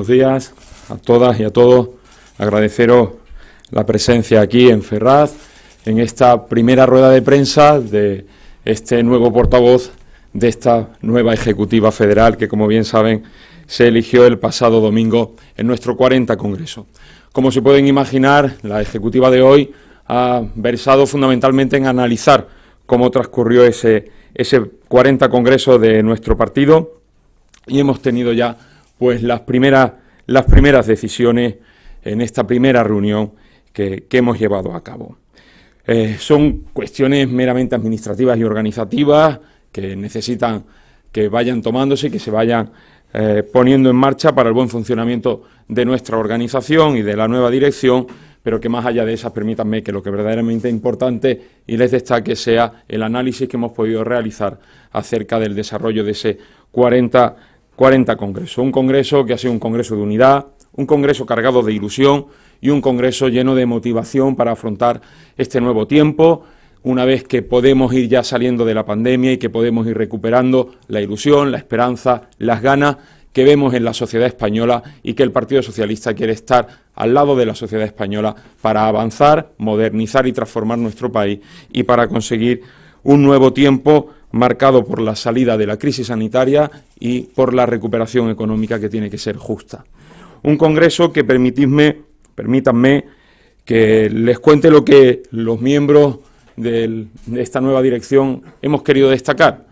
buenos días a todas y a todos. Agradeceros la presencia aquí en Ferraz, en esta primera rueda de prensa de este nuevo portavoz de esta nueva Ejecutiva Federal que, como bien saben, se eligió el pasado domingo en nuestro 40 Congreso. Como se pueden imaginar, la Ejecutiva de hoy ha versado fundamentalmente en analizar cómo transcurrió ese, ese 40 Congreso de nuestro partido y hemos tenido ya pues las primeras, las primeras decisiones en esta primera reunión que, hemos llevado a cabo. Eh, son cuestiones meramente administrativas y organizativas que necesitan que vayan tomándose, que se vayan eh, poniendo en marcha para el buen funcionamiento de nuestra organización y de la nueva dirección, pero que más allá de esas, permítanme que lo que verdaderamente es importante y les destaque sea el análisis que hemos podido realizar acerca del desarrollo de ese 40 40 congresos. Un congreso que ha sido un congreso de unidad, un congreso cargado de ilusión y un congreso lleno de motivación para afrontar este nuevo tiempo, una vez que podemos ir ya saliendo de la pandemia y que podemos ir recuperando la ilusión, la esperanza, las ganas que vemos en la sociedad española y que el Partido Socialista quiere estar al lado de la sociedad española para avanzar, modernizar y transformar nuestro país y para conseguir un nuevo tiempo marcado por la salida de la crisis sanitaria y por la recuperación económica que tiene que ser justa. Un Congreso que permitidme, permítanme que les cuente lo que los miembros de esta nueva dirección hemos querido destacar.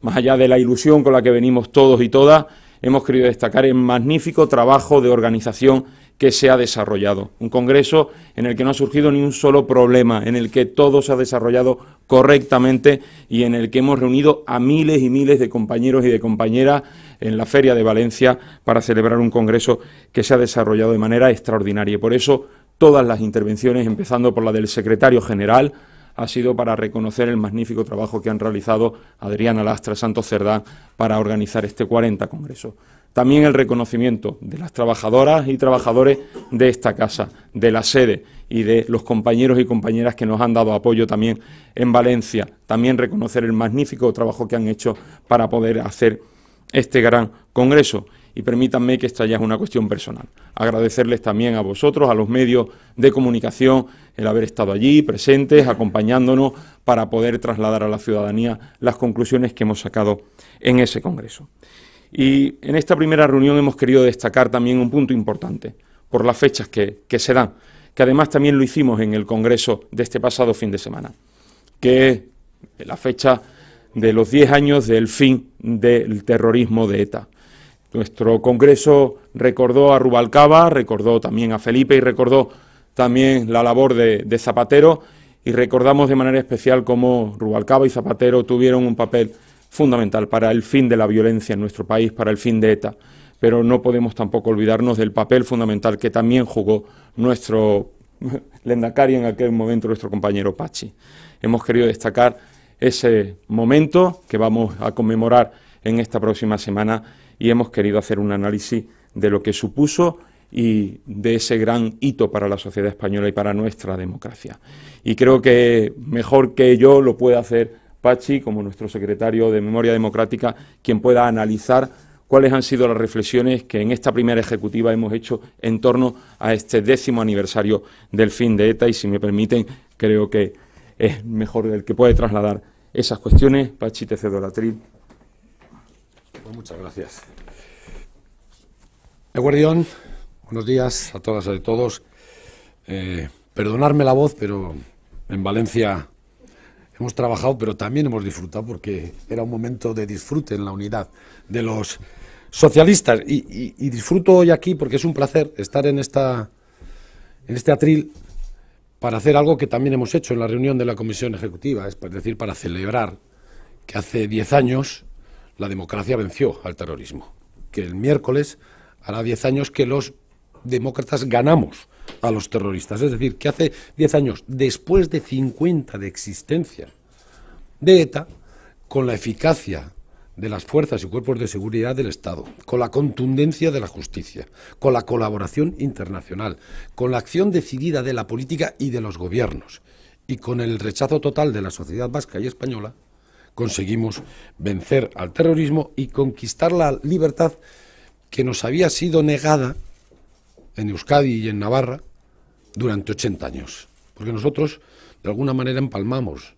Más allá de la ilusión con la que venimos todos y todas, hemos querido destacar el magnífico trabajo de organización que se ha desarrollado. Un Congreso en el que no ha surgido ni un solo problema, en el que todo se ha desarrollado correctamente y en el que hemos reunido a miles y miles de compañeros y de compañeras en la Feria de Valencia para celebrar un Congreso que se ha desarrollado de manera extraordinaria. Y por eso todas las intervenciones, empezando por la del secretario general, ha sido para reconocer el magnífico trabajo que han realizado Adriana Lastra, Santos Cerdán, para organizar este 40 Congreso también el reconocimiento de las trabajadoras y trabajadores de esta casa, de la sede y de los compañeros y compañeras que nos han dado apoyo también en Valencia, también reconocer el magnífico trabajo que han hecho para poder hacer este gran congreso y permítanme que esta ya es una cuestión personal. Agradecerles también a vosotros, a los medios de comunicación, el haber estado allí, presentes, acompañándonos para poder trasladar a la ciudadanía las conclusiones que hemos sacado en ese Congreso. Y en esta primera reunión hemos querido destacar también un punto importante, por las fechas que, se dan, que además también lo hicimos en el Congreso de este pasado fin de semana, que es la fecha de los 10 años del fin del terrorismo de ETA. Nuestro Congreso recordó a Rubalcaba, recordó también a Felipe y recordó también la labor de, Zapatero y recordamos de manera especial cómo Rubalcaba y Zapatero tuvieron un papel fundamental para el fin de la violencia en nuestro país, para el fin de ETA pero no podemos tampoco olvidarnos del papel fundamental que también jugó nuestro Lendakari en aquel momento, nuestro compañero Pachi. Hemos querido destacar ese momento que vamos a conmemorar en esta próxima semana y hemos querido hacer un análisis de lo que supuso y de ese gran hito para la sociedad española y para nuestra democracia. Y creo que mejor que yo lo puede hacer Pachi, como nuestro secretario de Memoria Democrática, quien pueda analizar cuáles han sido las reflexiones que en esta primera ejecutiva hemos hecho en torno a este décimo aniversario del fin de ETA y, si me permiten, creo que es mejor el que puede trasladar esas cuestiones. Pachi, te cedo la tril. Pues muchas gracias. Eguardión, buenos días a todas y a todos. Eh, perdonarme la voz, pero en Valencia hemos trabajado, pero también hemos disfrutado porque era un momento de disfrute en la unidad de los socialistas. Y, disfruto hoy aquí porque es un placer estar en, esta, en este atril para hacer algo que también hemos hecho en la reunión de la Comisión Ejecutiva, es decir, para celebrar que hace 10 años la democracia venció al terrorismo. Que el miércoles hará 10 años que los demócratas ganamos a los terroristas. Es decir, que hace 10 años, después de 50 de existencia de ETA, con la eficacia de las fuerzas y cuerpos de seguridad del Estado, con la contundencia de la justicia, con la colaboración internacional, con la acción decidida de la política y de los gobiernos, y con el rechazo total de la sociedad vasca y española, conseguimos vencer al terrorismo y conquistar la libertad que nos había sido negada en Euskadi y en Navarra durante 80 años. Porque nosotros, de alguna manera, empalmamos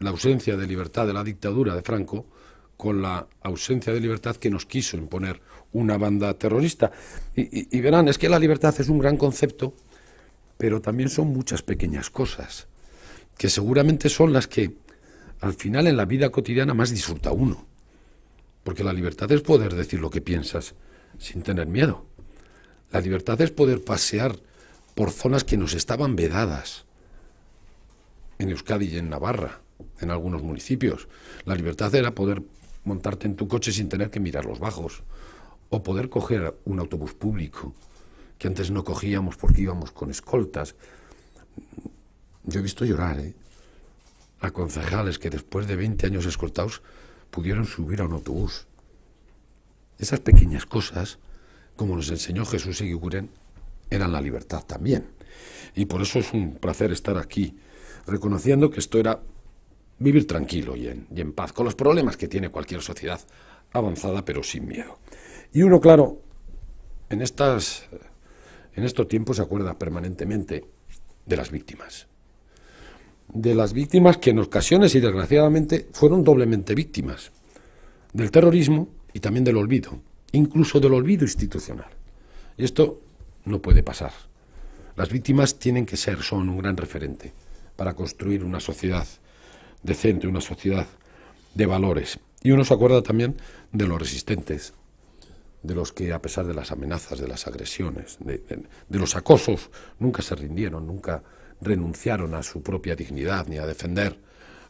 la ausencia de libertad de la dictadura de Franco con la ausencia de libertad que nos quiso imponer una banda terrorista. Y, y, verán, es que la libertad es un gran concepto, pero también son muchas pequeñas cosas, que seguramente son las que al final en la vida cotidiana más disfruta uno. Porque la libertad es poder decir lo que piensas sin tener miedo. La libertad es poder pasear por zonas que nos estaban vedadas, en Euskadi y en Navarra, en algunos municipios. La libertad era poder montarte en tu coche sin tener que mirar los bajos, o poder coger un autobús público, que antes no cogíamos porque íbamos con escoltas. Yo he visto llorar, ¿eh? a concejales que después de 20 años escoltados pudieron subir a un autobús. Esas pequeñas cosas, como nos enseñó Jesús Eguiguren, eran la libertad también. Y por eso es un placer estar aquí, reconociendo que esto era vivir tranquilo y en, y en paz, con los problemas que tiene cualquier sociedad avanzada, pero sin miedo. Y uno, claro, en, estas, en estos tiempos se acuerda permanentemente de las víctimas de las víctimas que en ocasiones y desgraciadamente fueron doblemente víctimas del terrorismo y también del olvido, incluso del olvido institucional. y Esto no puede pasar. Las víctimas tienen que ser, son un gran referente para construir una sociedad decente, una sociedad de valores. Y uno se acuerda también de los resistentes, de los que a pesar de las amenazas, de las agresiones, de los acosos, nunca se rindieron, nunca renunciaron a su propia dignidad ni a defender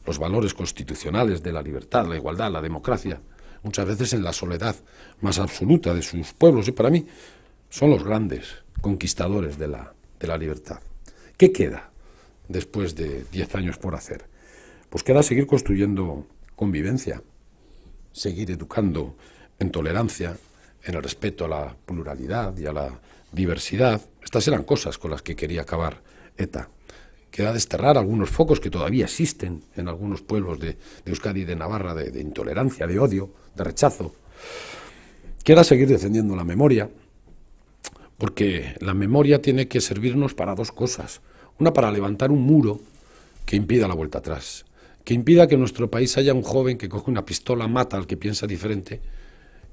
los valores constitucionales de la libertad, la igualdad, la democracia, muchas veces en la soledad más absoluta de sus pueblos. Y para mí son los grandes conquistadores de la, de la libertad. ¿Qué queda después de diez años por hacer? Pues queda seguir construyendo convivencia, seguir educando en tolerancia, en el respeto a la pluralidad y a la diversidad. Estas eran cosas con las que quería acabar ETA queda desterrar algunos focos que todavía existen en algunos pueblos de, Euskadi y de Navarra, de, de, intolerancia, de odio, de rechazo. Queda seguir defendiendo la memoria, porque la memoria tiene que servirnos para dos cosas. Una, para levantar un muro que impida la vuelta atrás, que impida que en nuestro país haya un joven que coge una pistola, mata al que piensa diferente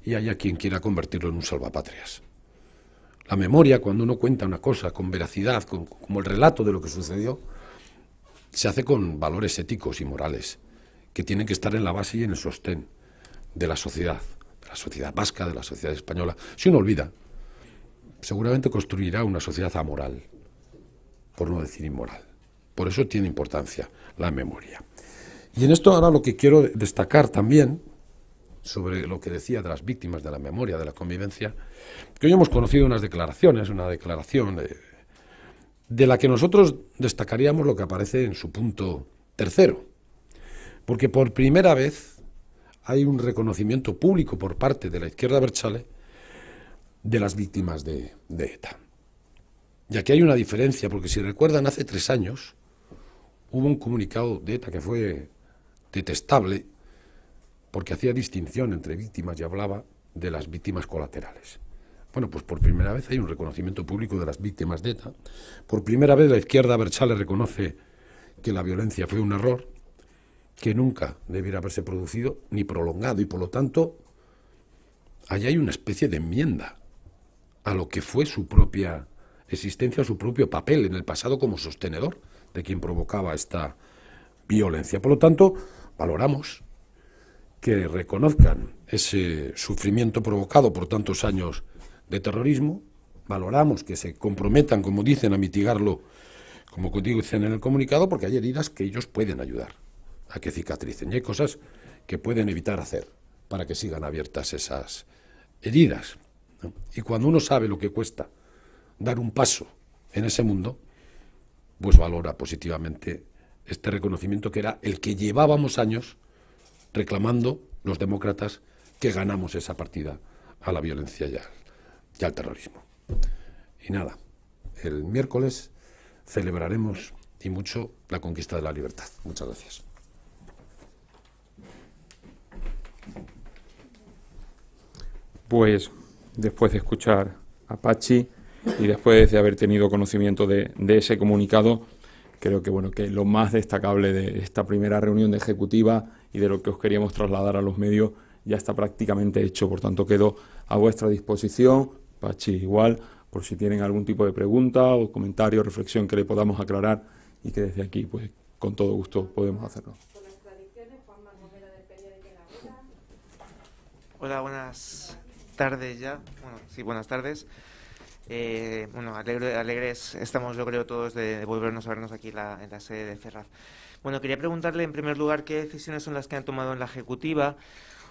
y haya quien quiera convertirlo en un salvapatrias. La memoria, cuando uno cuenta una cosa con veracidad, como el relato de lo que sucedió, se hace con valores éticos y morales que tienen que estar en la base y en el sostén de la sociedad, de la sociedad vasca, de la sociedad española. Si uno olvida, seguramente construirá una sociedad amoral, por no decir inmoral. Por eso tiene importancia la memoria. Y en esto ahora lo que quiero destacar también sobre lo que decía de las víctimas de la memoria, de la convivencia, que hoy hemos conocido unas declaraciones, una declaración de, la que nosotros destacaríamos lo que aparece en su punto tercero, porque por primera vez hay un reconocimiento público por parte de la izquierda Berchale de las víctimas de, de ETA. Y aquí hay una diferencia, porque si recuerdan, hace tres años hubo un comunicado de ETA que fue detestable porque hacía distinción entre víctimas y hablaba de las víctimas colaterales. Bueno, pues por primera vez hay un reconocimiento público de las víctimas de ETA. Por primera vez la izquierda Berchale reconoce que la violencia fue un error que nunca debiera haberse producido ni prolongado y por lo tanto allá hay una especie de enmienda a lo que fue su propia existencia, su propio papel en el pasado como sostenedor de quien provocaba esta violencia. Por lo tanto, valoramos que reconozcan ese sufrimiento provocado por tantos años de terrorismo, valoramos que se comprometan, como dicen, a mitigarlo, como dicen en el comunicado, porque hay heridas que ellos pueden ayudar a que cicatricen y hay cosas que pueden evitar hacer para que sigan abiertas esas heridas. Y cuando uno sabe lo que cuesta dar un paso en ese mundo, pues valora positivamente este reconocimiento que era el que llevábamos años reclamando los demócratas que ganamos esa partida a la violencia y al, terrorismo. Y nada, el miércoles celebraremos y mucho la conquista de la libertad. Muchas gracias. Pues después de escuchar a Pachi y después de haber tenido conocimiento de, de, ese comunicado, creo que bueno que lo más destacable de esta primera reunión de ejecutiva y de lo que os queríamos trasladar a los medios ya está prácticamente hecho. Por tanto, quedo a vuestra disposición, Pachi igual, por si tienen algún tipo de pregunta o comentario, reflexión que le podamos aclarar y que desde aquí, pues con todo gusto, podemos hacerlo. Hola, buenas tardes ya. Bueno, sí, buenas tardes. Eh, bueno, alegres estamos, yo creo, todos de volvernos a vernos aquí en la sede de Ferraz. Bueno, quería preguntarle en primer lugar qué decisiones son las que han tomado en la Ejecutiva.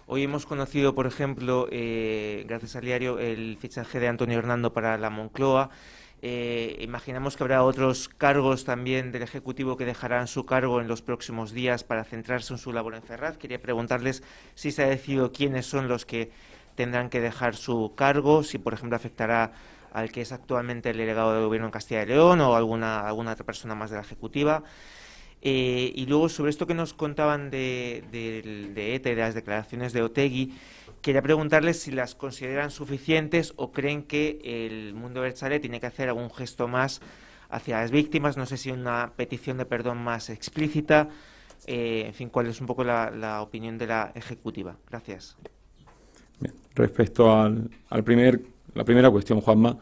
Hoy hemos conocido, por ejemplo, eh, gracias al diario, el fichaje de Antonio Hernando para la Moncloa. Eh, imaginamos que habrá otros cargos también del Ejecutivo que dejarán su cargo en los próximos días para centrarse en su labor en Ferraz. Quería preguntarles si se ha decidido quiénes son los que tendrán que dejar su cargo, si por ejemplo afectará al que es actualmente el delegado del Gobierno en Castilla y León o alguna, alguna otra persona más de la Ejecutiva. Eh, y luego sobre esto que nos contaban de, de, de ETA e, de las declaraciones de Otegui, quería preguntarles si las consideran suficientes o creen que el mundo Berchale tiene que hacer algún gesto más hacia las víctimas, no sé si una petición de perdón más explícita, eh, en fin, cuál es un poco la, opinión de la Ejecutiva. Gracias. Bien. Respecto al, al primer, la primera cuestión, Juanma,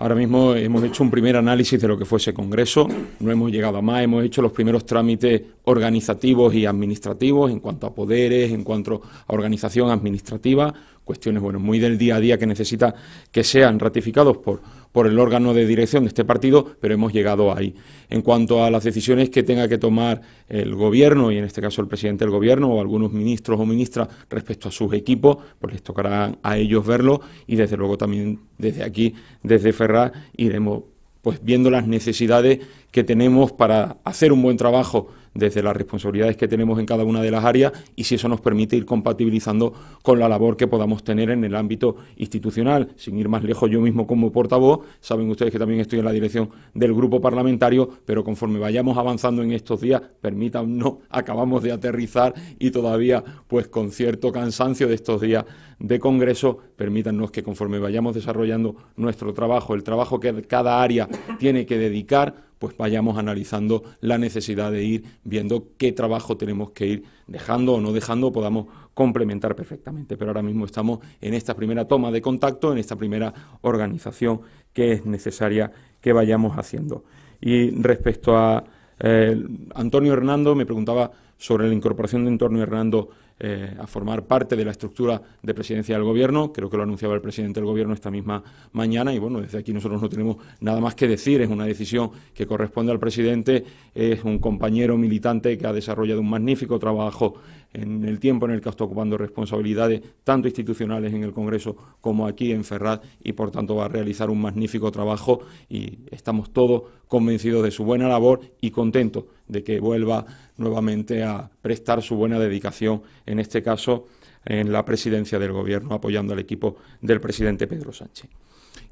Ahora mismo hemos hecho un primer análisis de lo que fue ese congreso, no hemos llegado a más, hemos hecho los primeros trámites organizativos y administrativos en cuanto a poderes, en cuanto a organización administrativa, cuestiones bueno, muy del día a día que necesita que sean ratificados por, por el órgano de dirección de este partido, pero hemos llegado ahí. En cuanto a las decisiones que tenga que tomar el gobierno, y en este caso el presidente del gobierno o algunos ministros o ministras respecto a sus equipos, pues les tocará a ellos verlo y desde luego también desde aquí, desde Ferrar, iremos pues viendo las necesidades que tenemos para hacer un buen trabajo desde las responsabilidades que tenemos en cada una de las áreas y si eso nos permite ir compatibilizando con la labor que podamos tener en el ámbito institucional. Sin ir más lejos, yo mismo como portavoz, saben ustedes que también estoy en la dirección del grupo parlamentario, pero conforme vayamos avanzando en estos días, permítanos, acabamos de aterrizar y todavía pues con cierto cansancio de estos días de Congreso, permítanos que conforme vayamos desarrollando nuestro trabajo, el trabajo que cada área tiene que dedicar, pues vayamos analizando la necesidad de ir viendo qué trabajo tenemos que ir dejando o no dejando, podamos complementar perfectamente. Pero ahora mismo estamos en esta primera toma de contacto, en esta primera organización que es necesaria que vayamos haciendo. Y respecto a eh, Antonio Hernando, me preguntaba sobre la incorporación de Antonio Hernando eh, a formar parte de la estructura de presidencia del Gobierno. Creo que lo anunciaba el presidente del Gobierno esta misma mañana y bueno, desde aquí nosotros no tenemos nada más que decir. Es una decisión que corresponde al presidente, es un compañero militante que ha desarrollado un magnífico trabajo en el tiempo en el que ha estado ocupando responsabilidades tanto institucionales en el Congreso como aquí en Ferraz y por tanto va a realizar un magnífico trabajo y estamos todos convencidos de su buena labor y contentos de que vuelva nuevamente a prestar su buena dedicación, en este caso en la presidencia del Gobierno, apoyando al equipo del presidente Pedro Sánchez.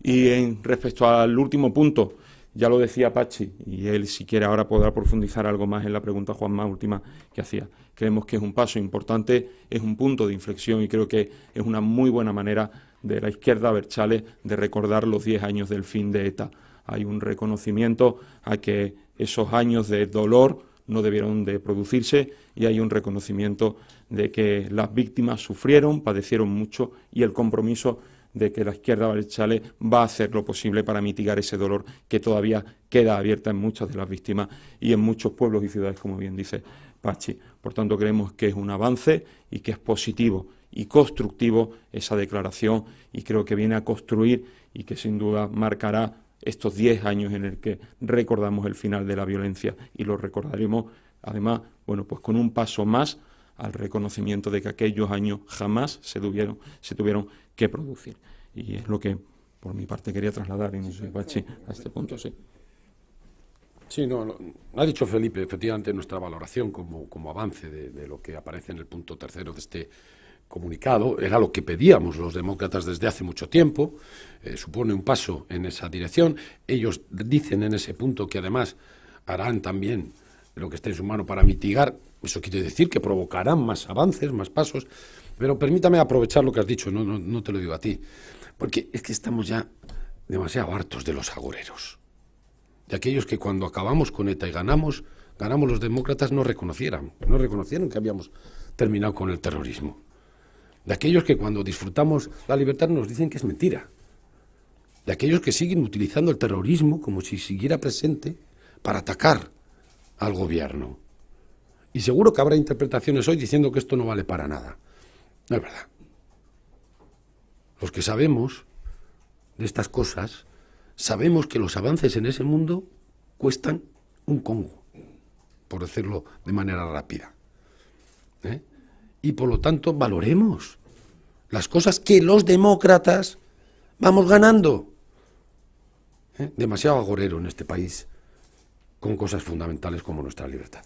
Y en, respecto al último punto, ya lo decía Pachi, y él si quiere ahora podrá profundizar algo más en la pregunta, Juanma, última que hacía. Creemos que es un paso importante, es un punto de inflexión y creo que es una muy buena manera de la izquierda Berchales de recordar los diez años del fin de ETA. Hay un reconocimiento a que esos años de dolor no debieron de producirse y hay un reconocimiento de que las víctimas sufrieron, padecieron mucho y el compromiso de que la izquierda chale va a hacer lo posible para mitigar ese dolor que todavía queda abierta en muchas de las víctimas y en muchos pueblos y ciudades, como bien dice Pachi. Por tanto, creemos que es un avance y que es positivo y constructivo esa declaración y creo que viene a construir y que sin duda marcará estos 10 años en el que recordamos el final de la violencia y lo recordaremos además, bueno, pues con un paso más al reconocimiento de que aquellos años jamás se tuvieron, se tuvieron que producir. Y es lo que, por mi parte, quería trasladar en a este punto, sí. Sí, no, ha dicho Felipe, efectivamente, nuestra valoración como, avance de, lo que aparece en el punto tercero de este comunicado era lo que pedíamos los demócratas desde hace mucho tiempo, eh, supone un paso en esa dirección. Ellos dicen en ese punto que además harán también lo que esté en su mano para mitigar eso quiere decir que provocarán más avances, más pasos. Pero permítame aprovechar lo que has dicho, no, no te lo digo a ti. Porque es que estamos ya demasiado hartos de los agoreros. De aquellos que cuando acabamos con ETA y ganamos, ganamos los demócratas, no reconocieran, no reconocieron que habíamos terminado con el terrorismo. De aquellos que cuando disfrutamos la libertad nos dicen que es mentira. De aquellos que siguen utilizando el terrorismo como si siguiera presente para atacar al gobierno. Y seguro que habrá interpretaciones hoy diciendo que esto no vale para nada. No es verdad. Los que sabemos de estas cosas, sabemos que los avances en ese mundo cuestan un congo, por decirlo de manera rápida. ¿eh? Y por lo tanto, valoremos las cosas que los demócratas vamos ganando. ¿eh? Demasiado agorero en este país con cosas fundamentales como nuestra libertad.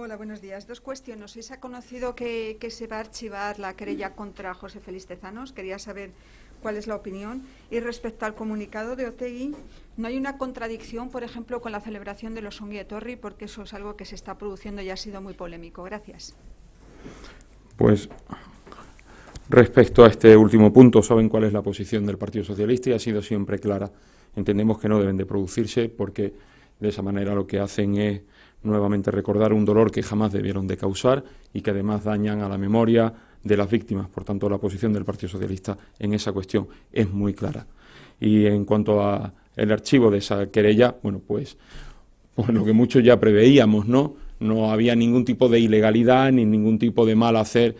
Hola, buenos días. Dos cuestiones. ¿Se ha conocido que, se va a archivar la querella mm. contra José Feliz Tezanos? Quería saber cuál es la opinión. Y respecto al comunicado de Otegui, ¿no hay una contradicción, por ejemplo, con la celebración de los Ongi Porque eso es algo que se está produciendo y ha sido muy polémico. Gracias. Pues respecto a este último punto, saben cuál es la posición del Partido Socialista y ha sido siempre clara. Entendemos que no deben de producirse porque de esa manera lo que hacen es nuevamente recordar un dolor que jamás debieron de causar y que además dañan a la memoria de las víctimas. Por tanto, la posición del Partido Socialista en esa cuestión es muy clara. Y en cuanto a el archivo de esa querella, bueno, pues, pues lo que muchos ya preveíamos, ¿no? No había ningún tipo de ilegalidad ni ningún tipo de mal hacer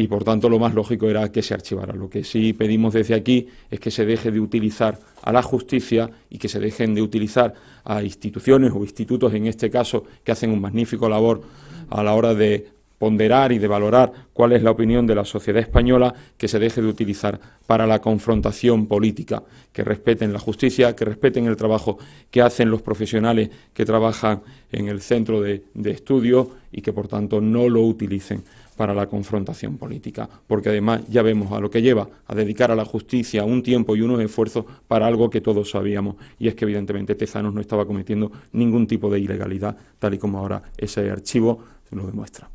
y por tanto lo más lógico era que se archivara. Lo que sí pedimos desde aquí es que se deje de utilizar a la justicia y que se dejen de utilizar a instituciones o institutos, en este caso, que hacen un magnífico labor a la hora de ponderar y de valorar cuál es la opinión de la sociedad española, que se deje de utilizar para la confrontación política, que respeten la justicia, que respeten el trabajo que hacen los profesionales que trabajan en el centro de, de estudio y que, por tanto, no lo utilicen para la confrontación política, porque además ya vemos a lo que lleva a dedicar a la justicia un tiempo y unos esfuerzos para algo que todos sabíamos, y es que evidentemente Tezanos no estaba cometiendo ningún tipo de ilegalidad, tal y como ahora ese archivo lo demuestra.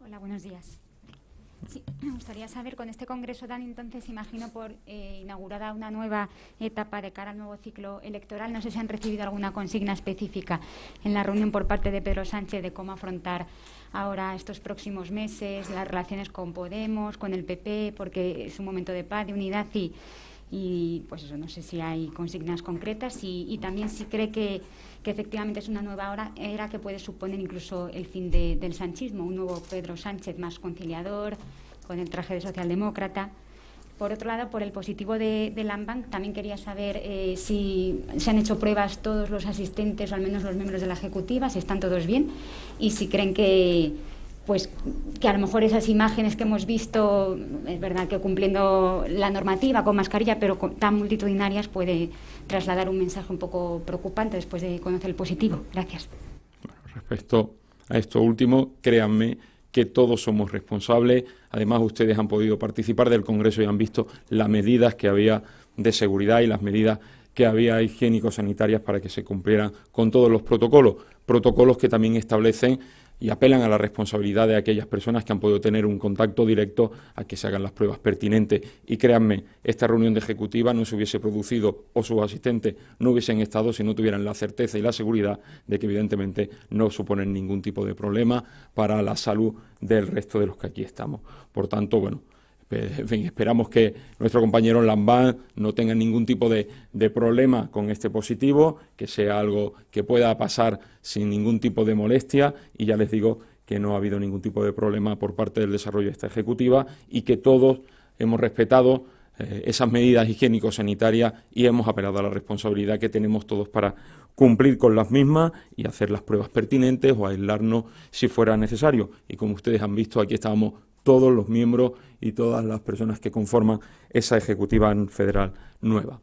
Hola, buenos días. Me gustaría saber, con este Congreso dan entonces, imagino, por eh, inaugurada una nueva etapa de cara al nuevo ciclo electoral. No sé si han recibido alguna consigna específica en la reunión por parte de Pedro Sánchez de cómo afrontar ahora estos próximos meses, las relaciones con Podemos, con el PP, porque es un momento de paz, de unidad y, pues eso, no sé si hay consignas concretas y, también si cree que, efectivamente es una nueva hora, era que puede suponer incluso el fin del sanchismo, un nuevo Pedro Sánchez más conciliador con el traje de socialdemócrata. Por otro lado, por el positivo de, de también quería saber eh, si se han hecho pruebas todos los asistentes, o al menos los miembros de la Ejecutiva, si están todos bien y si creen que, pues, que a lo mejor esas imágenes que hemos visto, es verdad que cumpliendo la normativa con mascarilla, pero tan multitudinarias, puede trasladar un mensaje un poco preocupante después de conocer el positivo. Gracias. respecto a esto último, créanme que todos somos responsables. Además, ustedes han podido participar del Congreso y han visto las medidas que había de seguridad y las medidas que había higiénico-sanitarias para que se cumplieran con todos los protocolos. Protocolos que también establecen y apelan a la responsabilidad de aquellas personas que han podido tener un contacto directo a que se hagan las pruebas pertinentes. Y créanme, esta reunión de ejecutiva no se hubiese producido o sus asistentes no hubiesen estado si no tuvieran la certeza y la seguridad de que evidentemente no suponen ningún tipo de problema para la salud del resto de los que aquí estamos. Por tanto, bueno, en esperamos que nuestro compañero Lambán no tenga ningún tipo de, problema con este positivo, que sea algo que pueda pasar sin ningún tipo de molestia y ya les digo que no ha habido ningún tipo de problema por parte del desarrollo de esta ejecutiva y que todos hemos respetado eh, esas medidas higiénico-sanitarias y hemos apelado a la responsabilidad que tenemos todos para cumplir con las mismas y hacer las pruebas pertinentes o aislarnos si fuera necesario. Y como ustedes han visto, aquí estábamos todos los miembros y todas las personas que conforman esa Ejecutiva Federal nueva.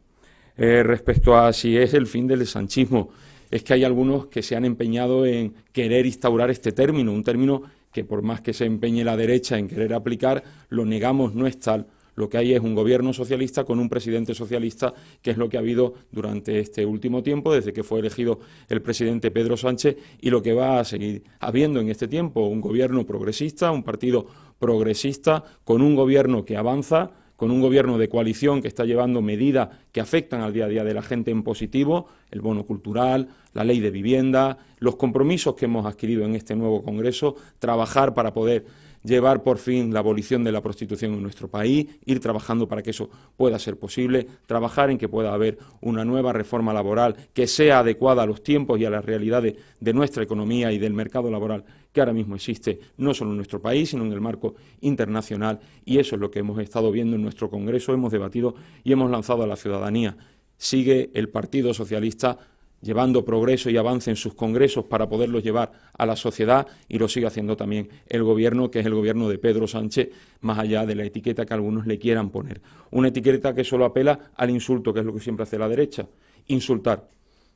Eh, respecto a si es el fin del sanchismo, es que hay algunos que se han empeñado en querer instaurar este término, un término que por más que se empeñe la derecha en querer aplicar, lo negamos no es tal. Lo que hay es un gobierno socialista con un presidente socialista, que es lo que ha habido durante este último tiempo, desde que fue elegido el presidente Pedro Sánchez, y lo que va a seguir habiendo en este tiempo, un gobierno progresista, un partido progresista, con un gobierno que avanza, con un gobierno de coalición que está llevando medidas que afectan al día a día de la gente en positivo, el bono cultural, la ley de vivienda, los compromisos que hemos adquirido en este nuevo Congreso, trabajar para poder llevar por fin la abolición de la prostitución en nuestro país, ir trabajando para que eso pueda ser posible, trabajar en que pueda haber una nueva reforma laboral que sea adecuada a los tiempos y a las realidades de nuestra economía y del mercado laboral que ahora mismo existe, no solo en nuestro país, sino en el marco internacional. Y eso es lo que hemos estado viendo en nuestro Congreso, hemos debatido y hemos lanzado a la ciudadanía. Sigue el Partido Socialista llevando progreso y avance en sus congresos para poderlos llevar a la sociedad y lo sigue haciendo también el gobierno, que es el gobierno de Pedro Sánchez, más allá de la etiqueta que algunos le quieran poner. Una etiqueta que solo apela al insulto, que es lo que siempre hace la derecha, insultar.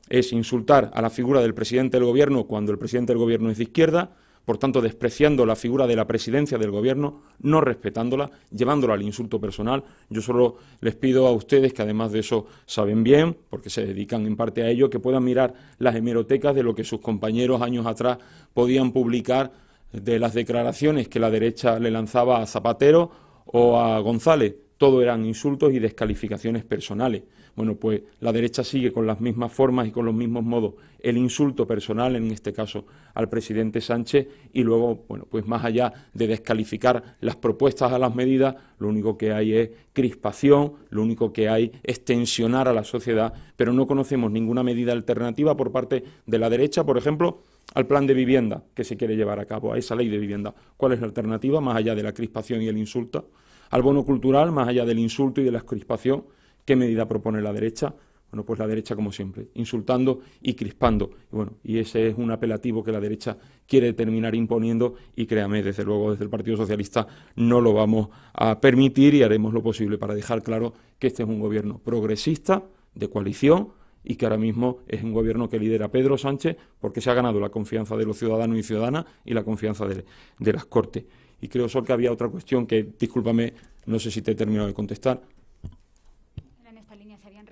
Es insultar a la figura del presidente del gobierno cuando el presidente del gobierno es de izquierda, por tanto despreciando la figura de la presidencia del gobierno, no respetándola, llevándola al insulto personal. Yo solo les pido a ustedes, que además de eso saben bien, porque se dedican en parte a ello, que puedan mirar las hemerotecas de lo que sus compañeros años atrás podían publicar de las declaraciones que la derecha le lanzaba a Zapatero o a González. Todo eran insultos y descalificaciones personales. Bueno, pues la derecha sigue con las mismas formas y con los mismos modos el insulto personal, en este caso al presidente Sánchez, y luego, bueno, pues más allá de descalificar las propuestas a las medidas, lo único que hay es crispación, lo único que hay es tensionar a la sociedad, pero no conocemos ninguna medida alternativa por parte de la derecha, por ejemplo, al plan de vivienda que se quiere llevar a cabo, a esa ley de vivienda. ¿Cuál es la alternativa más allá de la crispación y el insulto? Al bono cultural, más allá del insulto y de la crispación, ¿Qué medida propone la derecha? Bueno, pues la derecha como siempre, insultando y crispando. Y bueno, y ese es un apelativo que la derecha quiere terminar imponiendo y créame, desde luego desde el Partido Socialista no lo vamos a permitir y haremos lo posible para dejar claro que este es un gobierno progresista, de coalición, y que ahora mismo es un gobierno que lidera Pedro Sánchez porque se ha ganado la confianza de los ciudadanos y ciudadanas y la confianza de, las Cortes. Y creo, solo que había otra cuestión que, discúlpame, no sé si te he terminado de contestar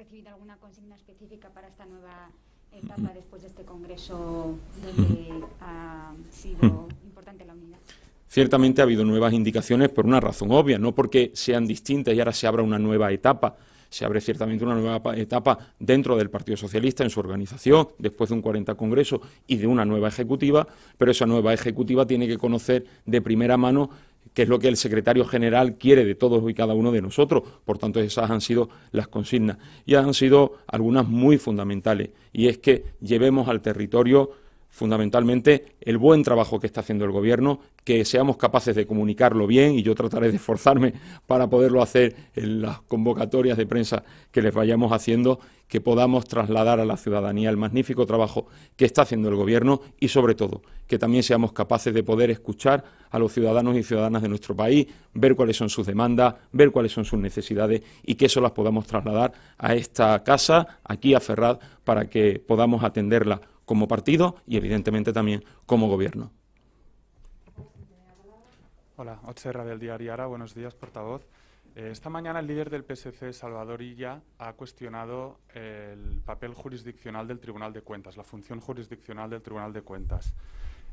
ha recibido alguna consigna específica para esta nueva etapa mm-hmm. después de este Congreso donde mm-hmm. ha sido mm-hmm. importante la unidad? Ciertamente ha habido nuevas indicaciones por una razón obvia, no porque sean distintas y ahora se abra una nueva etapa se abre ciertamente una nueva etapa dentro del Partido Socialista en su organización, después de un 40 Congreso y de una nueva ejecutiva, pero esa nueva ejecutiva tiene que conocer de primera mano que es lo que el secretario general quiere de todos y cada uno de nosotros. Por tanto, esas han sido las consignas y han sido algunas muy fundamentales, y es que llevemos al territorio fundamentalmente el buen trabajo que está haciendo el Gobierno, que seamos capaces de comunicarlo bien y yo trataré de esforzarme para poderlo hacer en las convocatorias de prensa que les vayamos haciendo, que podamos trasladar a la ciudadanía el magnífico trabajo que está haciendo el Gobierno y sobre todo que también seamos capaces de poder escuchar a los ciudadanos y ciudadanas de nuestro país, ver cuáles son sus demandas, ver cuáles son sus necesidades y que eso las podamos trasladar a esta casa, aquí a Ferrad para que podamos atenderla como partido y evidentemente también como gobierno. Hola, del Diario buenos días, portavoz. Eh, esta mañana el líder del PSC, Salvador Illa, ha cuestionado eh, el papel jurisdiccional del Tribunal de Cuentas, la función jurisdiccional del Tribunal de Cuentas.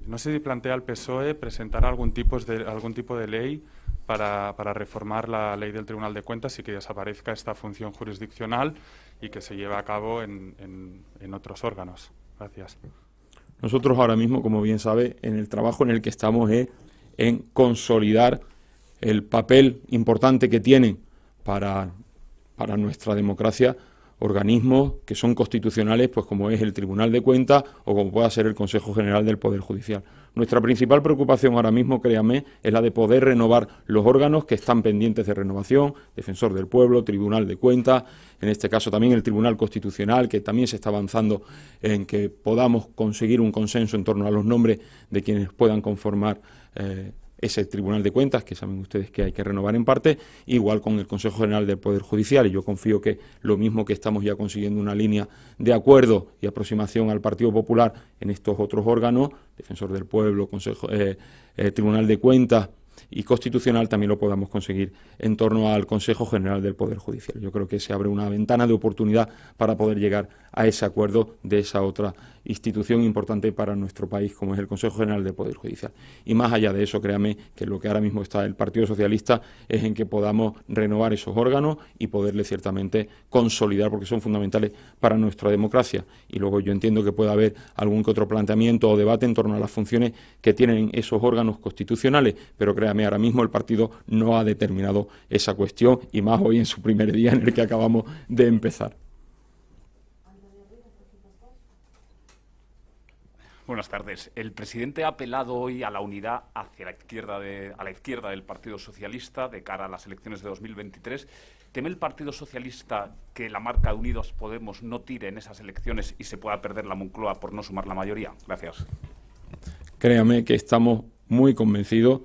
No sé si plantea el PSOE presentar algún tipo de, algún tipo de ley para, reformar la ley del Tribunal de Cuentas y que desaparezca esta función jurisdiccional y que se lleve a cabo en otros órganos. Gracias. Nosotros ahora mismo, como bien sabe, en el trabajo en el que estamos es en consolidar el papel importante que tienen para, para nuestra democracia organismos que son constitucionales, pues como es el Tribunal de Cuentas o como pueda ser el Consejo General del Poder Judicial. Nuestra principal preocupación ahora mismo, créame, es la de poder renovar los órganos que están pendientes de renovación, Defensor del Pueblo, Tribunal de Cuentas, en este caso también el Tribunal Constitucional, que también se está avanzando en que podamos conseguir un consenso en torno a los nombres de quienes puedan conformar eh, ese Tribunal de Cuentas, que saben ustedes que hay que renovar en parte, igual con el Consejo General del Poder Judicial. Y yo confío que lo mismo que estamos ya consiguiendo una línea de acuerdo y aproximación al Partido Popular en estos otros órganos, Defensor del Pueblo, Consejo, eh, eh, Tribunal de Cuentas, y constitucional también lo podamos conseguir en torno al Consejo General del Poder Judicial. Yo creo que se abre una ventana de oportunidad para poder llegar a ese acuerdo de esa otra institución importante para nuestro país, como es el Consejo General del Poder Judicial. Y más allá de eso, créame que lo que ahora mismo está el Partido Socialista es en que podamos renovar esos órganos y poderles ciertamente consolidar, porque son fundamentales para nuestra democracia. Y luego yo entiendo que pueda haber algún que otro planteamiento o debate en torno a las funciones que tienen esos órganos constitucionales, pero creo ahora mismo el partido no ha determinado esa cuestión y más hoy en su primer día en el que acabamos de empezar. Buenas tardes. El presidente ha apelado hoy a la unidad hacia la izquierda a la izquierda del Partido Socialista de cara a las elecciones de 2023. ¿Teme el Partido Socialista que la marca de Unidos Podemos no tire en esas elecciones y se pueda perder la Moncloa por no sumar la mayoría? Gracias. Créame que estamos muy convencidos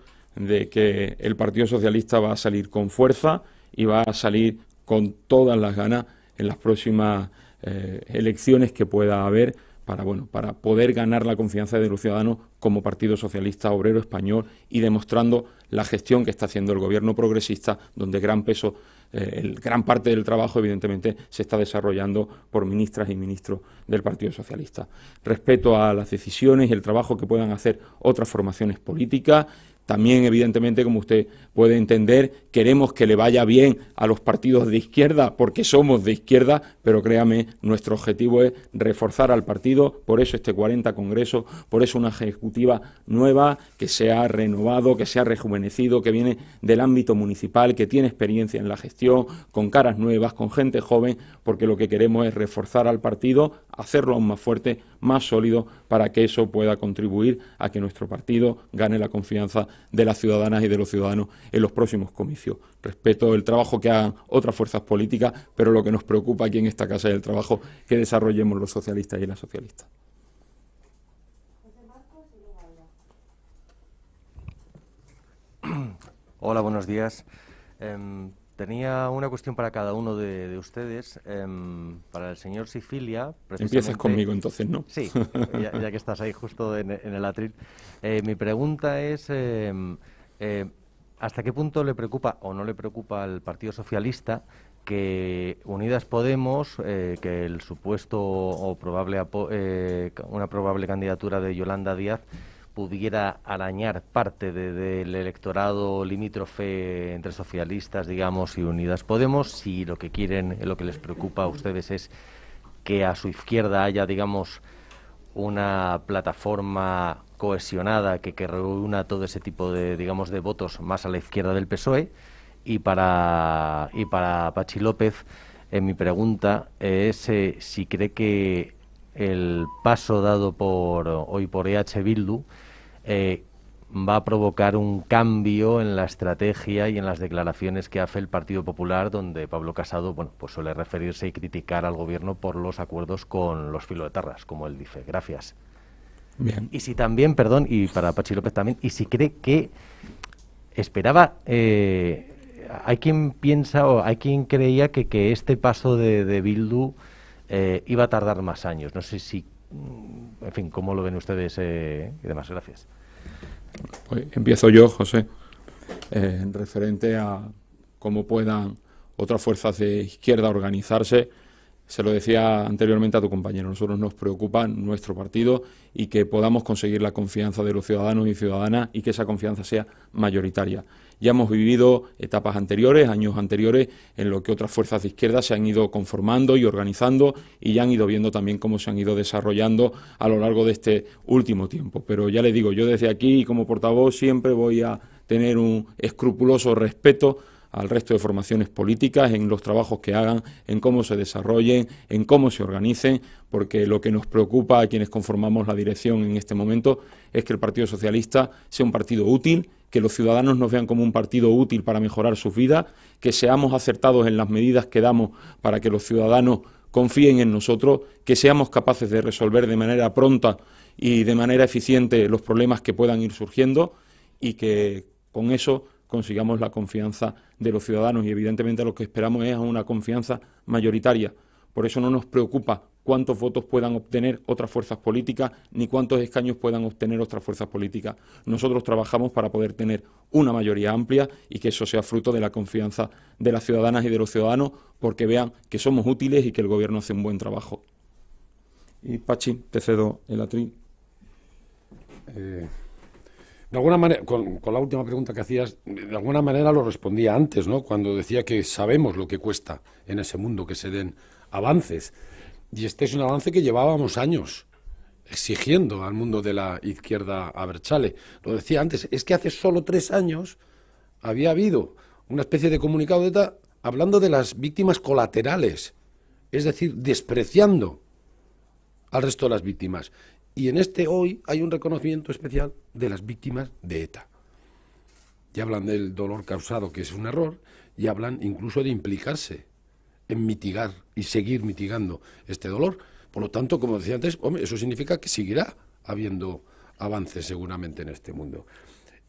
de que el Partido Socialista va a salir con fuerza y va a salir con todas las ganas en las próximas eh, elecciones que pueda haber para, bueno, para poder ganar la confianza de los ciudadanos como Partido Socialista Obrero Español y demostrando la gestión que está haciendo el gobierno progresista, donde gran peso, eh, el, gran parte del trabajo, evidentemente, se está desarrollando por ministras y ministros del Partido Socialista. Respeto a las decisiones y el trabajo que puedan hacer otras formaciones políticas también, evidentemente, como usted puede entender, queremos que le vaya bien a los partidos de izquierda, porque somos de izquierda, pero créame, nuestro objetivo es reforzar al partido, por eso este 40 Congreso, por eso una ejecutiva nueva, que se ha renovado, que se ha rejuvenecido, que viene del ámbito municipal, que tiene experiencia en la gestión, con caras nuevas, con gente joven, porque lo que queremos es reforzar al partido, hacerlo aún más fuerte, más sólido, para que eso pueda contribuir a que nuestro partido gane la confianza de las ciudadanas y de los ciudadanos en los próximos comicios. Respeto el trabajo que hagan otras fuerzas políticas, pero lo que nos preocupa aquí en esta Casa es el trabajo que desarrollemos los socialistas y las socialistas. Hola, buenos días. Em, Tenía una cuestión para cada uno de, ustedes. Em, para el señor Sicilia... Empiezas conmigo entonces, ¿no? Sí, ya, que estás ahí justo en, el atril. Eh, mi pregunta es: em, eh, ¿hasta qué punto le preocupa o no le preocupa al Partido Socialista que Unidas Podemos, eh, que el supuesto o probable una probable candidatura de Yolanda Díaz pudiera arañar parte del electorado limítrofe entre socialistas, digamos, y Unidas Podemos, si lo que quieren, lo que les preocupa a ustedes es que a su izquierda haya, digamos, una plataforma cohesionada que, que reúna todo ese tipo de, digamos, de votos más a la izquierda del PSOE. Y para, y para Pachi López, eh, mi pregunta es eh, si cree que el paso dado por hoy por EH Bildu eh, va a provocar un cambio en la estrategia y en las declaraciones que hace el Partido Popular, donde Pablo Casado bueno, pues suele referirse y criticar al gobierno por los acuerdos con los filoetarras, como él dice. Gracias. Y si también, perdón, y para Pachi López también, y si cree que esperaba, eh, hay quien piensa o hay quien creía que, que este paso de, Bildu eh, iba a tardar más años. No sé si, mm, en fin, cómo lo ven ustedes y demás. Gracias. Pues empiezo yo, José, eh, en referente a cómo puedan otras fuerzas de izquierda organizarse. Se lo decía anteriormente a tu compañero, nosotros nos preocupa nuestro partido y que podamos conseguir la confianza de los ciudadanos y ciudadanas y que esa confianza sea mayoritaria. Ya hemos vivido etapas anteriores, años anteriores, en lo que otras fuerzas de izquierda se han ido conformando y organizando y ya han ido viendo también cómo se han ido desarrollando a lo largo de este último tiempo. Pero ya le digo, yo desde aquí como portavoz siempre voy a tener un escrupuloso respeto al resto de formaciones políticas, en los trabajos que hagan, en cómo se desarrollen, en cómo se organicen, porque lo que nos preocupa a quienes conformamos la dirección en este momento es que el Partido Socialista sea un partido útil que los ciudadanos nos vean como un partido útil para mejorar sus vidas, que seamos acertados en las medidas que damos para que los ciudadanos confíen en nosotros, que seamos capaces de resolver de manera pronta y de manera eficiente los problemas que puedan ir surgiendo y que con eso consigamos la confianza de los ciudadanos y evidentemente lo que esperamos es una confianza mayoritaria. Por eso no nos preocupa cuántos votos puedan obtener otras fuerzas políticas ni cuántos escaños puedan obtener otras fuerzas políticas. Nosotros trabajamos para poder tener una mayoría amplia y que eso sea fruto de la confianza de las ciudadanas y de los ciudadanos porque vean que somos útiles y que el Gobierno hace un buen trabajo. Y Pachi, te cedo el atril. Eh, de alguna manera, con, con, la última pregunta que hacías, de alguna manera lo respondía antes, ¿no? Cuando decía que sabemos lo que cuesta en ese mundo que se den avances. Y este es un avance que llevábamos años exigiendo al mundo de la izquierda a Berchale. Lo decía antes, es que hace solo tres años había habido una especie de comunicado de ETA hablando de las víctimas colaterales, es decir, despreciando al resto de las víctimas. Y en este hoy hay un reconocimiento especial de las víctimas de ETA. Y hablan del dolor causado, que es un error, y hablan incluso de implicarse en mitigar y seguir mitigando este dolor. Por lo tanto, como decía antes, eso significa que seguirá habiendo avances seguramente en este mundo.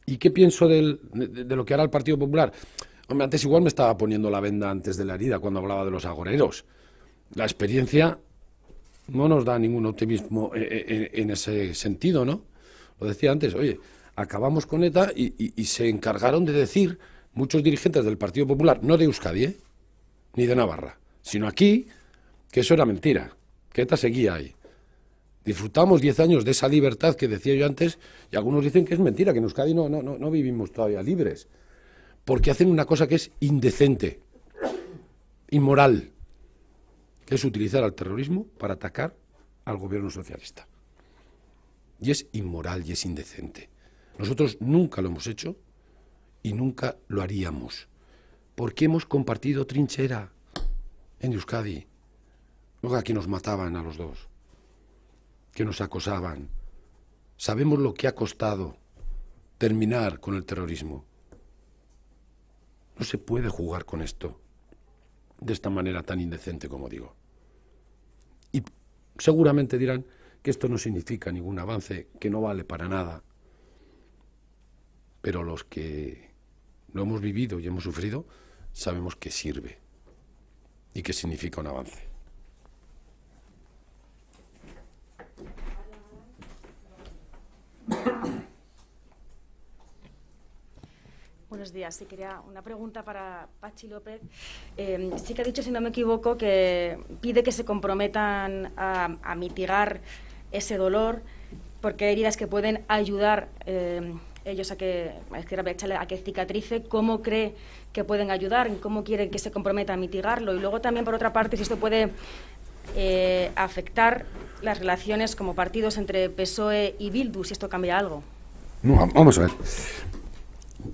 ¿Y qué pienso de, lo que hará el Partido Popular? Hombre, antes igual me estaba poniendo la venda antes de la herida cuando hablaba de los agoreros. La experiencia no nos da ningún optimismo eh, eh, en, ese sentido, ¿no? Lo decía antes, oye, acabamos con ETA y, y se encargaron de decir muchos dirigentes del Partido Popular, no de Euskadi, ¿eh? ni de Navarra, sino aquí, que eso era mentira, que ETA seguía ahí. Disfrutamos 10 años de esa libertad que decía yo antes, y algunos dicen que es mentira, que en Euskadi no, no, no, no vivimos todavía libres, porque hacen una cosa que es indecente, inmoral, que es utilizar al terrorismo para atacar al gobierno socialista. Y es inmoral y es indecente. Nosotros nunca lo hemos hecho y nunca lo haríamos porque hemos compartido trinchera en Euskadi. Luego aquí nos mataban a los dos, que nos acosaban. Sabemos lo que ha costado terminar con el terrorismo. No se puede jugar con esto de esta manera tan indecente como digo. Y seguramente dirán que esto no significa ningún avance, que no vale para nada. Pero los que lo hemos vivido y hemos sufrido, sabemos que sirve y qué significa un avance. Buenos días. Sí, quería una pregunta para Pachi López. Em, sí que ha dicho, si no me equivoco, que pide que se comprometan a, mitigar ese dolor porque hay heridas que pueden ayudar em, ellos a que, a que cicatrice, cómo cree que pueden ayudar, cómo quieren que se comprometa a mitigarlo. Y luego también, por otra parte, si esto puede eh, afectar las relaciones como partidos entre PSOE y Bildu, si esto cambia algo. No, vamos a ver.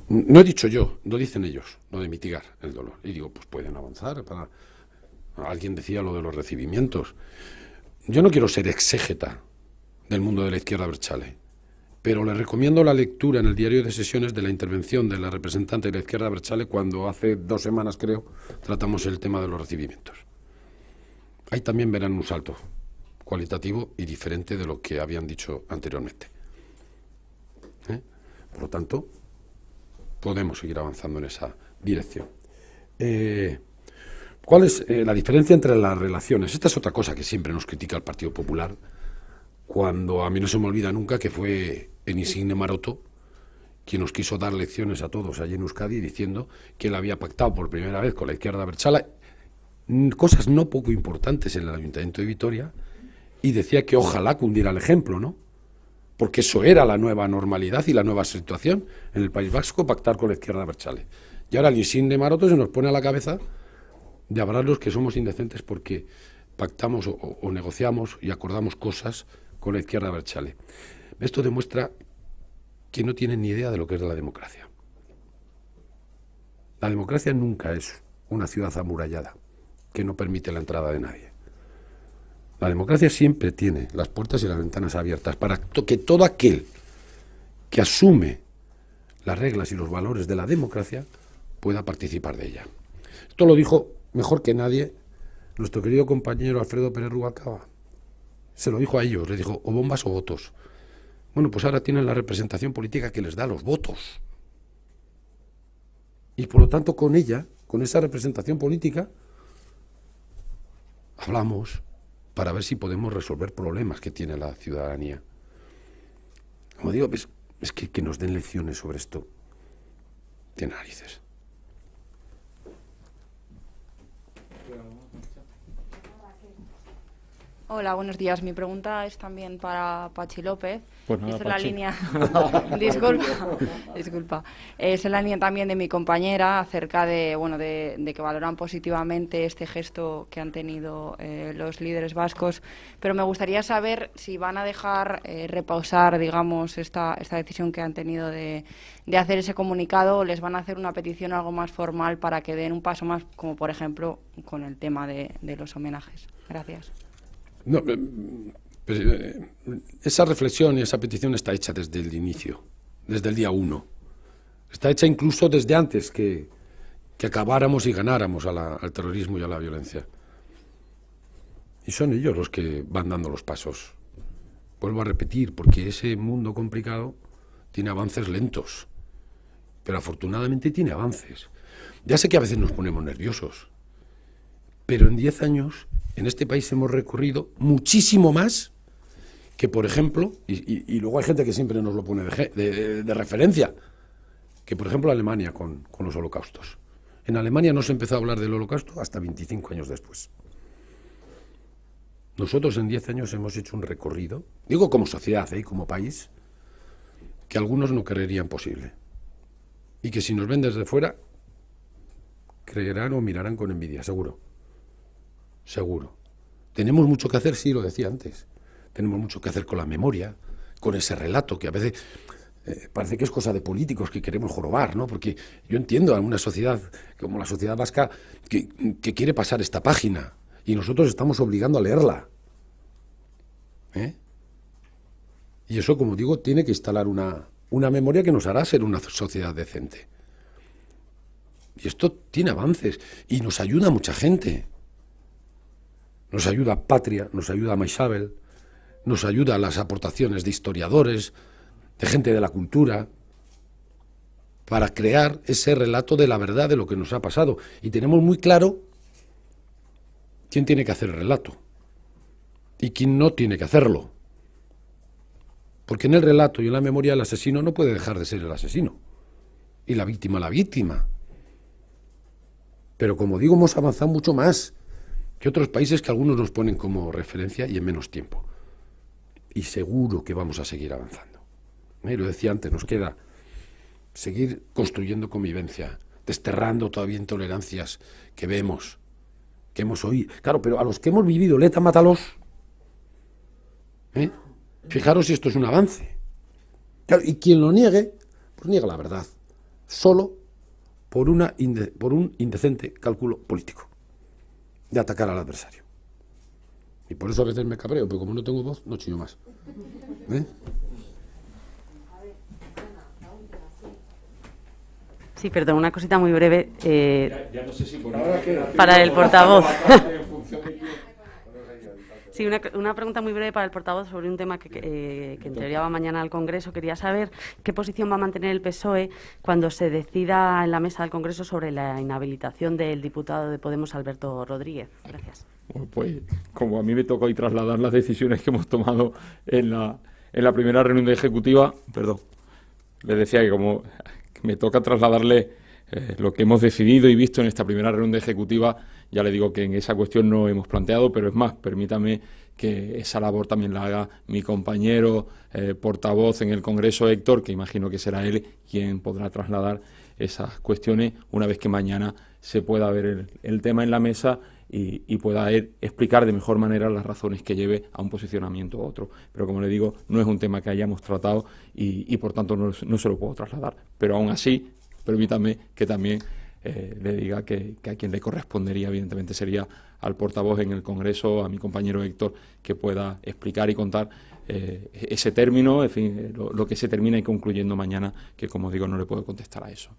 No he dicho yo, no dicen ellos, lo de mitigar el dolor. Y digo, pues pueden avanzar. Alguien decía lo de los recibimientos. Yo no quiero ser exégeta del mundo de la izquierda Berchale pero le recomiendo la lectura en el diario de sesiones de la intervención de la representante de la izquierda Berchale cuando hace dos semanas, creo, tratamos el tema de los recibimientos. Ahí también verán un salto cualitativo y diferente de lo que habían dicho anteriormente. ¿Eh? Por lo tanto, podemos seguir avanzando en esa dirección. Eh, ¿Cuál es eh, la diferencia entre las relaciones? Esta es otra cosa que siempre nos critica el Partido Popular cuando a mí no se me olvida nunca que fue en Insigne Maroto quien nos quiso dar lecciones a todos allí en Euskadi diciendo que él había pactado por primera vez con la izquierda Berchala cosas no poco importantes en el Ayuntamiento de Vitoria y decía que ojalá cundiera el ejemplo, ¿no? Porque eso era la nueva normalidad y la nueva situación en el País Vasco, pactar con la izquierda Berchale. Y ahora el insigne maroto se nos pone a la cabeza de los que somos indecentes porque pactamos o negociamos y acordamos cosas con la izquierda Berchale. Esto demuestra que no tienen ni idea de lo que es la democracia. La democracia nunca es una ciudad amurallada que no permite la entrada de nadie. La democracia siempre tiene las puertas y las ventanas abiertas para que todo aquel que asume las reglas y los valores de la democracia pueda participar de ella. Esto lo dijo mejor que nadie nuestro querido compañero Alfredo Pérez Rubalcaba se lo dijo a ellos, le dijo, o bombas o votos. Bueno, pues ahora tienen la representación política que les da los votos. Y por lo tanto, con ella, con esa representación política, hablamos para ver si podemos resolver problemas que tiene la ciudadanía. Como digo, es, que, que nos den lecciones sobre esto. Tiene narices. Hola, buenos días. Mi pregunta es también para Pachi López. Pues es la línea. disculpa, disculpa. Es la línea también de mi compañera acerca de, bueno, de, que valoran positivamente este gesto que han tenido eh, los líderes vascos. Pero me gustaría saber si van a dejar eh, reposar, digamos, esta, esta decisión que han tenido de, hacer ese comunicado o les van a hacer una petición algo más formal para que den un paso más, como por ejemplo con el tema de, de los homenajes. Gracias. No, eh, eh, esa reflexión y esa petición está hecha desde el inicio, desde el día uno. Está hecha incluso desde antes que, acabáramos y ganáramos al terrorismo y a la violencia. Y son ellos los que van dando los pasos. Vuelvo a repetir, porque ese mundo complicado tiene avances lentos, pero afortunadamente tiene avances. Ya sé que a veces nos ponemos nerviosos, pero en 10 años, en este país hemos recorrido muchísimo más que, por ejemplo, y, luego hay gente que siempre nos lo pone de, referencia, que, por ejemplo, Alemania con, los holocaustos. En Alemania no se empezó a hablar del holocausto hasta 25 años después. Nosotros en 10 años hemos hecho un recorrido, digo como sociedad y ¿eh? como país, que algunos no creerían posible. Y que si nos ven desde fuera, creerán o mirarán con envidia, seguro seguro. Tenemos mucho que hacer, sí, lo decía antes. Tenemos mucho que hacer con la memoria, con ese relato que a veces eh, parece que es cosa de políticos que queremos jorobar, ¿no? Porque yo entiendo a una sociedad como la sociedad vasca que, quiere pasar esta página y nosotros estamos obligando a leerla. ¿eh? Y eso, como digo, tiene que instalar una, una memoria que nos hará ser una sociedad decente. Y esto tiene avances y nos ayuda a mucha gente. Nos ayuda Patria, nos ayuda Maisabel, nos ayuda las aportaciones de historiadores, de gente de la cultura, para crear ese relato de la verdad de lo que nos ha pasado. Y tenemos muy claro quién tiene que hacer el relato y quién no tiene que hacerlo. Porque en el relato y en la memoria el asesino no puede dejar de ser el asesino y la víctima la víctima. Pero como digo, hemos avanzado mucho más que otros países que algunos nos ponen como referencia y en menos tiempo. Y seguro que vamos a seguir avanzando. Eh, lo decía antes, nos queda seguir construyendo convivencia, desterrando todavía intolerancias que vemos, que hemos oído. Claro, pero a los que hemos vivido, leta, mátalos. Eh, fijaros si esto es un avance. y quien lo niegue, pues niega la verdad, solo por, una por un indecente cálculo político de atacar al adversario. Y por eso a veces me cabreo, pero como no tengo voz, no chillo más. ¿Eh? Sí, perdón, una cosita muy breve eh, ya, no sé si para el portavoz. Sí, una, pregunta muy breve para el portavoz sobre un tema que, eh, en teoría va mañana al Congreso. Quería saber qué posición va a mantener el PSOE cuando se decida en la mesa del Congreso sobre la inhabilitación del diputado de Podemos, Alberto Rodríguez. Gracias. pues como a mí me toca hoy trasladar las decisiones que hemos tomado en la, en la primera reunión de ejecutiva, perdón, le decía que como me toca trasladarle eh, lo que hemos decidido y visto en esta primera reunión de ejecutiva, ya le digo que en esa cuestión no hemos planteado, pero es más, permítame que esa labor también la haga mi compañero eh, portavoz en el Congreso, Héctor, que imagino que será él quien podrá trasladar esas cuestiones una vez que mañana se pueda ver el, tema en la mesa y, pueda él explicar de mejor manera las razones que lleve a un posicionamiento u otro. Pero como le digo, no es un tema que hayamos tratado y, por tanto no se lo puedo trasladar. Pero aún así, permítame que también eh, le diga que, a quien le correspondería, evidentemente, sería al portavoz en el Congreso, a mi compañero Héctor, que pueda explicar y contar eh, ese término, en fin, lo, lo, que se termina y concluyendo mañana, que como digo, no le puedo contestar a eso.